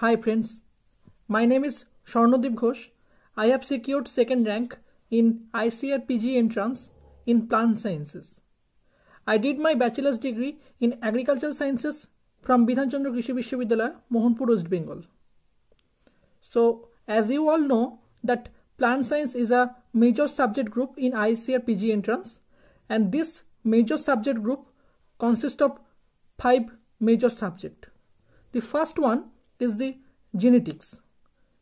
Hi friends, my name is Sharnadeep Ghosh. I have secured second rank in ICRPG entrance in plant sciences. I did my bachelor's degree in agricultural sciences from Bidhanchandra Krishi Vishwavidyalaya, Mohanpur, West Bengal. So, as you all know that plant science is a major subject group in ICRPG entrance and this major subject group consists of five major subject. The first one is the genetics.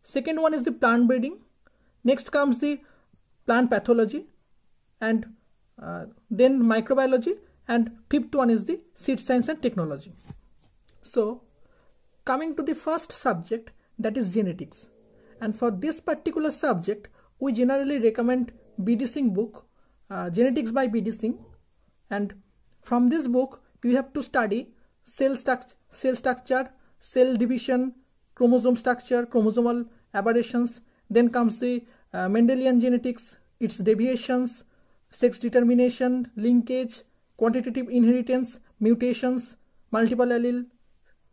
Second one is the plant breeding. Next comes the plant pathology and uh, then microbiology and fifth one is the seed science and technology. So coming to the first subject that is genetics and for this particular subject we generally recommend B.D. Singh book uh, genetics by B.D. Singh and from this book you have to study cell, struct cell structure cell division, chromosome structure, chromosomal aberrations. Then comes the uh, Mendelian genetics, its deviations, sex determination, linkage, quantitative inheritance, mutations, multiple allele,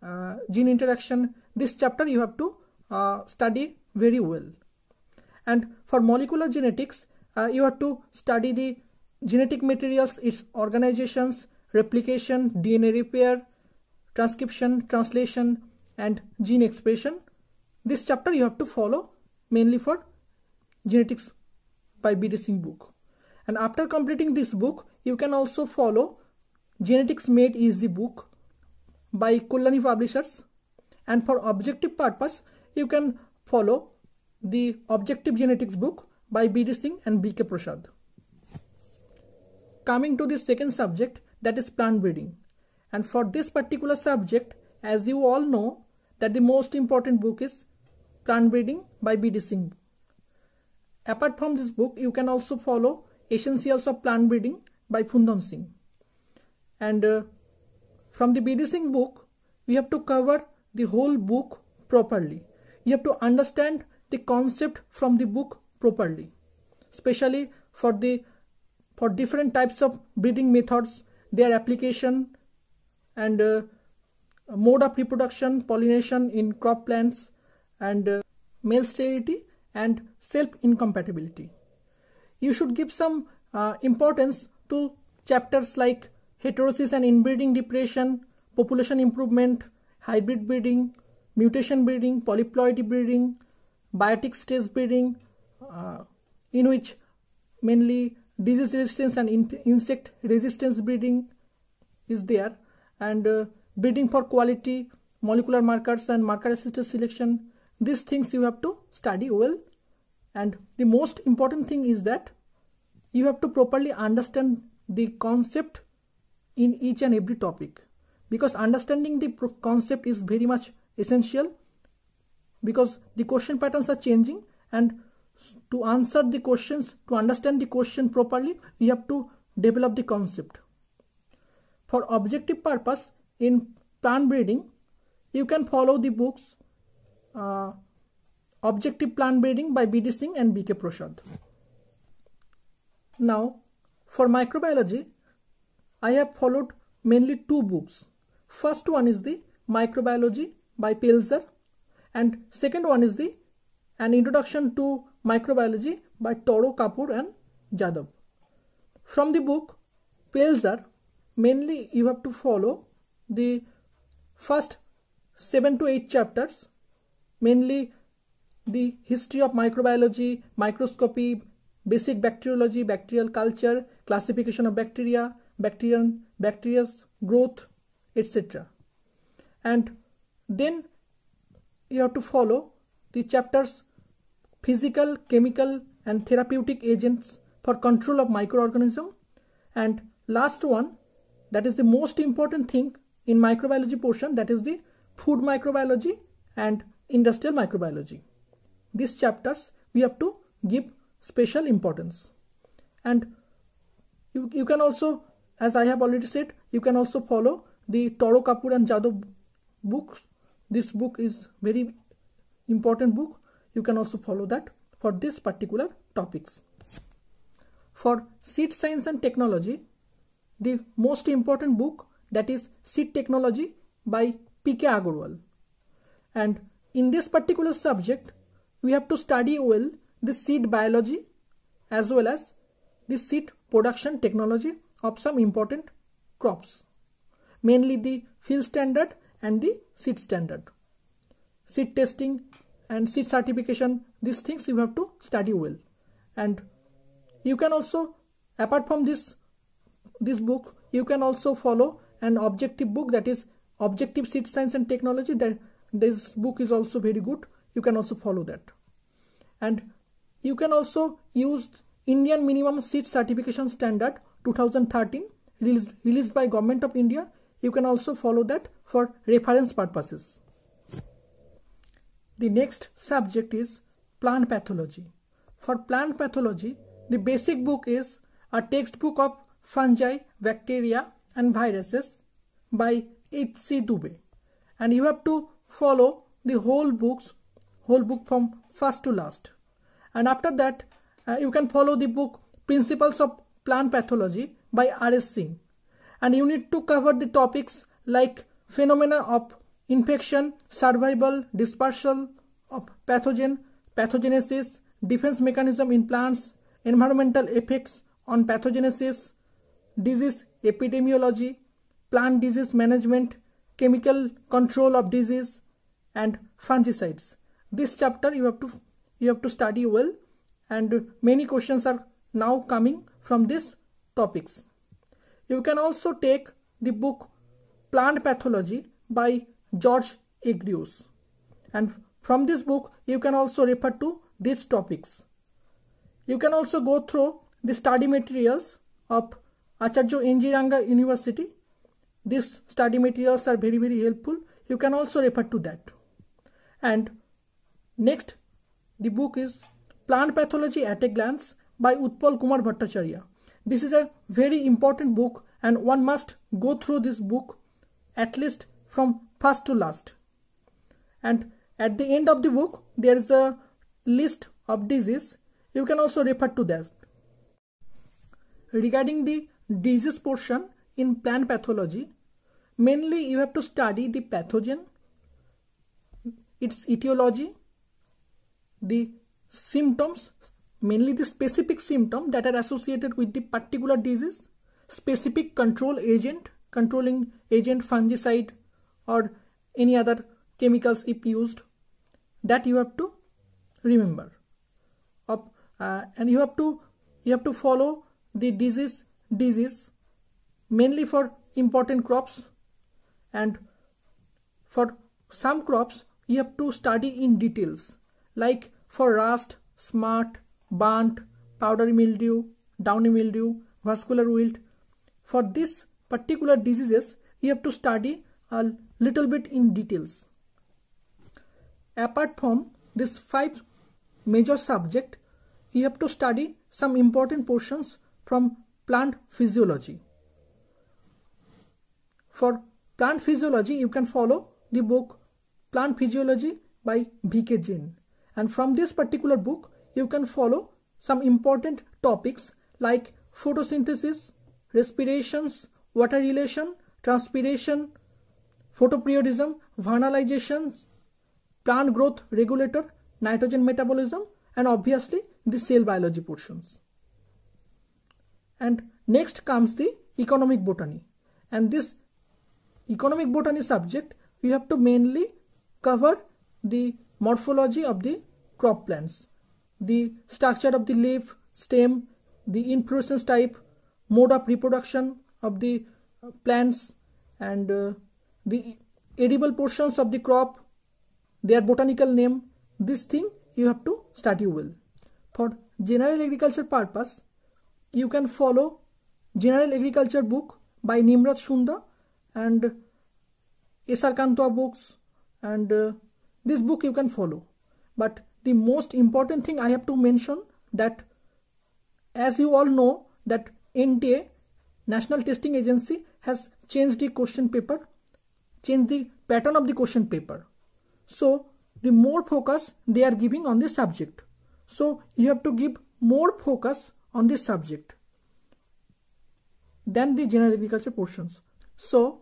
uh, gene interaction. This chapter you have to uh, study very well. And for molecular genetics, uh, you have to study the genetic materials, its organizations, replication, DNA repair, transcription, translation and gene expression. This chapter you have to follow mainly for genetics by B. Singh book. And after completing this book, you can also follow Genetics Made Easy book by Kullani Publishers. And for objective purpose, you can follow the Objective Genetics book by B. Singh and B. K. Prasad. Coming to the second subject, that is plant breeding and for this particular subject as you all know that the most important book is Plant Breeding by B.D. Singh. Apart from this book you can also follow Essentials of Plant Breeding by Phundan Singh and uh, from the B.D. Singh book we have to cover the whole book properly. You have to understand the concept from the book properly especially for the for different types of breeding methods their application and uh, mode of reproduction, pollination in crop plants and uh, male sterility and self-incompatibility. You should give some uh, importance to chapters like heterosis and inbreeding depression, population improvement, hybrid breeding, mutation breeding, polyploidy breeding, biotic stress breeding, uh, in which mainly disease resistance and in insect resistance breeding is there and uh, bidding for quality, molecular markers and marker assisted selection. These things you have to study well. And the most important thing is that you have to properly understand the concept in each and every topic because understanding the concept is very much essential because the question patterns are changing and to answer the questions to understand the question properly you have to develop the concept for objective purpose in plant breeding, you can follow the books uh, Objective Plant Breeding by B.D. Singh and B.K. Prashad. Now, for microbiology, I have followed mainly two books. First one is the Microbiology by Pelzer and second one is the An Introduction to Microbiology by Toro Kapoor and Jadav. From the book, Pelzer mainly you have to follow the first 7 to 8 chapters mainly the history of microbiology microscopy basic bacteriology bacterial culture classification of bacteria bacterial bacteria's growth etc and then you have to follow the chapters physical chemical and therapeutic agents for control of microorganism and last one that is the most important thing in microbiology portion that is the food microbiology and industrial microbiology. These chapters we have to give special importance. And you, you can also, as I have already said, you can also follow the Toro Kapoor and jadhav books. This book is very important book. You can also follow that for this particular topics. For seed science and technology, the most important book that is Seed Technology by P.K. Agarwal. And in this particular subject, we have to study well the seed biology as well as the seed production technology of some important crops, mainly the field standard and the seed standard. Seed testing and seed certification, these things you have to study well. And you can also, apart from this this book you can also follow an objective book that is objective seed science and technology that this book is also very good you can also follow that and you can also use indian minimum seed certification standard 2013 released, released by government of india you can also follow that for reference purposes the next subject is plant pathology for plant pathology the basic book is a textbook of fungi, bacteria and viruses by H.C. Dubey. And you have to follow the whole books, whole book from first to last. And after that, uh, you can follow the book Principles of Plant Pathology by R.S. Singh. And you need to cover the topics like phenomena of infection, survival, dispersal of pathogen, pathogenesis, defense mechanism in plants, environmental effects on pathogenesis, disease epidemiology, plant disease management, chemical control of disease and fungicides. This chapter you have to you have to study well and many questions are now coming from these topics. You can also take the book Plant Pathology by George Egrews and from this book you can also refer to these topics. You can also go through the study materials of Acharya Injiranga University. These study materials are very, very helpful. You can also refer to that. And next, the book is Plant Pathology at a Glance by Utpal Kumar Bhattacharya. This is a very important book and one must go through this book at least from first to last. And at the end of the book, there is a list of diseases. You can also refer to that. Regarding the disease portion in plant pathology, mainly you have to study the pathogen, its etiology, the symptoms, mainly the specific symptom that are associated with the particular disease, specific control agent, controlling agent, fungicide or any other chemicals if used that you have to remember. Up, uh, and you have to you have to follow the disease disease mainly for important crops and for some crops you have to study in details like for rust, smart, burnt, powdery mildew, downy mildew, vascular wilt. For these particular diseases you have to study a little bit in details. Apart from these five major subject you have to study some important portions from plant physiology. For plant physiology, you can follow the book Plant Physiology by B K Jain. And from this particular book, you can follow some important topics like photosynthesis, respirations, water relation, transpiration, photoperiodism, vernalization, plant growth regulator, nitrogen metabolism, and obviously the cell biology portions. And next comes the economic botany. And this economic botany subject, we have to mainly cover the morphology of the crop plants, the structure of the leaf, stem, the inflorescence type, mode of reproduction of the uh, plants and uh, the edible portions of the crop, their botanical name, this thing you have to study well. For general agriculture purpose, you can follow General Agriculture book by Nimrat Sunda and S.R. Kantua books and uh, this book you can follow. But the most important thing I have to mention that as you all know that NTA National Testing Agency has changed the question paper, changed the pattern of the question paper. So the more focus they are giving on the subject. So you have to give more focus on this subject than the general agriculture portions. So,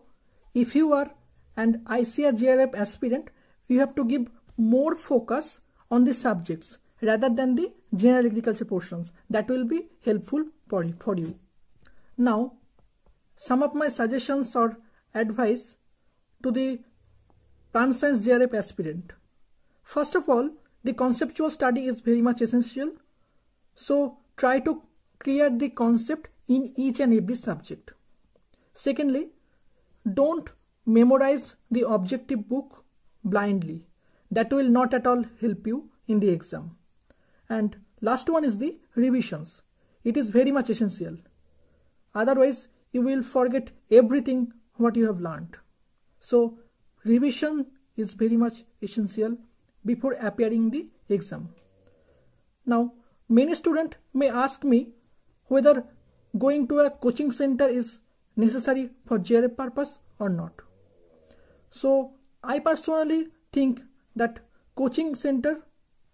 if you are an ICR aspirant, you have to give more focus on the subjects rather than the general agriculture portions. That will be helpful for, for you. Now, some of my suggestions or advice to the plant science GRF aspirant. First of all, the conceptual study is very much essential. So, try to clear the concept in each and every subject. Secondly, don't memorize the objective book blindly. That will not at all help you in the exam. And last one is the revisions. It is very much essential. Otherwise, you will forget everything what you have learned. So, revision is very much essential before appearing the exam. Now, Many students may ask me whether going to a coaching center is necessary for GRE purpose or not. So I personally think that coaching center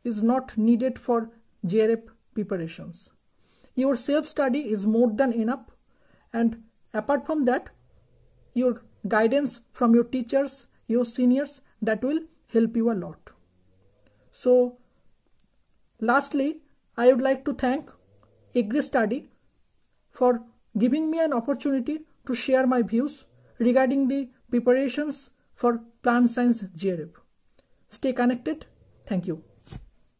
is not needed for JRF preparations. Your self-study is more than enough and apart from that, your guidance from your teachers, your seniors, that will help you a lot. So lastly, I would like to thank Agri Study for giving me an opportunity to share my views regarding the preparations for Plant Science GRF. Stay connected. Thank you.